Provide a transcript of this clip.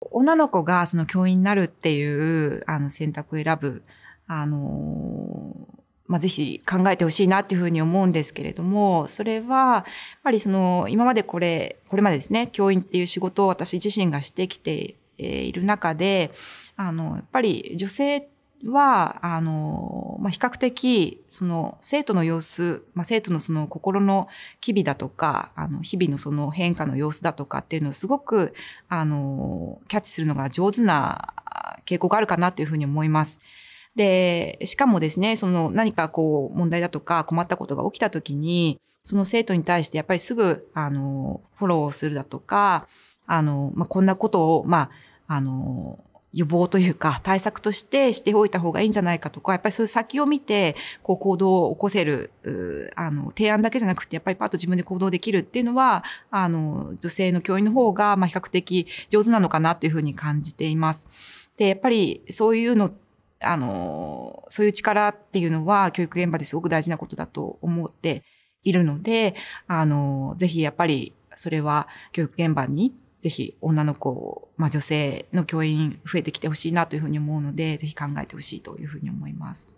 女の子がその教員になるっていうあの選択を選ぶ、あのまあ、ぜひ考えてほしいなっていうふうに思うんですけれども、それは、やっぱりその、今までこれ、これまでですね、教員っていう仕事を私自身がしてきている中で、あの、やっぱり女性っては、あの、まあ、比較的、その、生徒の様子、まあ、生徒のその心の機微だとか、あの、日々のその変化の様子だとかっていうのをすごく、あの、キャッチするのが上手な傾向があるかなというふうに思います。で、しかもですね、その何かこう問題だとか困ったことが起きた時に、その生徒に対してやっぱりすぐ、あの、フォローするだとか、あの、まあ、こんなことを、まあ、あの、予防というか対策としてしておいた方がいいんじゃないかとか、やっぱりそういう先を見て、こう行動を起こせる、あの、提案だけじゃなくて、やっぱりパッと自分で行動できるっていうのは、あの、女性の教員の方が、ま比較的上手なのかなというふうに感じています。で、やっぱりそういうのあの、そういう力っていうのは教育現場ですごく大事なことだと思っているので、あの、ぜひやっぱりそれは教育現場にぜひ女の子、まあ、女性の教員増えてきてほしいなというふうに思うので、ぜひ考えてほしいというふうに思います。